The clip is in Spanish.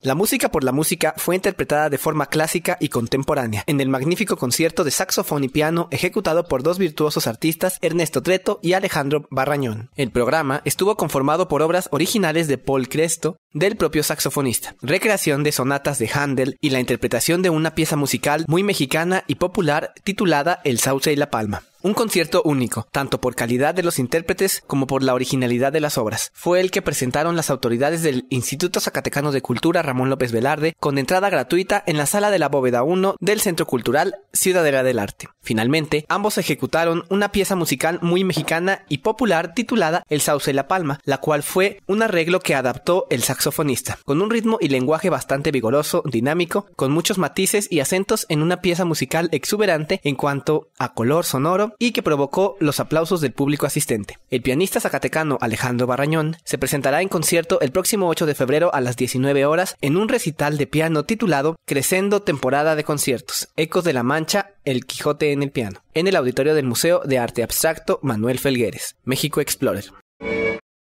La música por la música fue interpretada de forma clásica y contemporánea en el magnífico concierto de saxofón y piano ejecutado por dos virtuosos artistas, Ernesto Treto y Alejandro Barrañón. El programa estuvo conformado por obras originales de Paul Cresto, del propio saxofonista, recreación de sonatas de Handel y la interpretación de una pieza musical muy mexicana y popular titulada El Sauce y la Palma. Un concierto único, tanto por calidad de los intérpretes como por la originalidad de las obras. Fue el que presentaron las autoridades del Instituto Zacatecano de Cultura Ramón López Velarde con entrada gratuita en la sala de la Bóveda 1 del Centro Cultural Ciudadela del Arte. Finalmente, ambos ejecutaron una pieza musical muy mexicana y popular titulada El Sauce de la Palma, la cual fue un arreglo que adaptó el saxofonista, con un ritmo y lenguaje bastante vigoroso, dinámico, con muchos matices y acentos en una pieza musical exuberante en cuanto a color sonoro y que provocó los aplausos del público asistente. El pianista zacatecano Alejandro Barrañón se presentará en concierto el próximo 8 de febrero a las 19 horas en un recital de piano titulado Crescendo temporada de conciertos, Ecos de la Mancha, El Quijote en el piano, en el auditorio del Museo de Arte Abstracto Manuel Felgueres, México Explorer.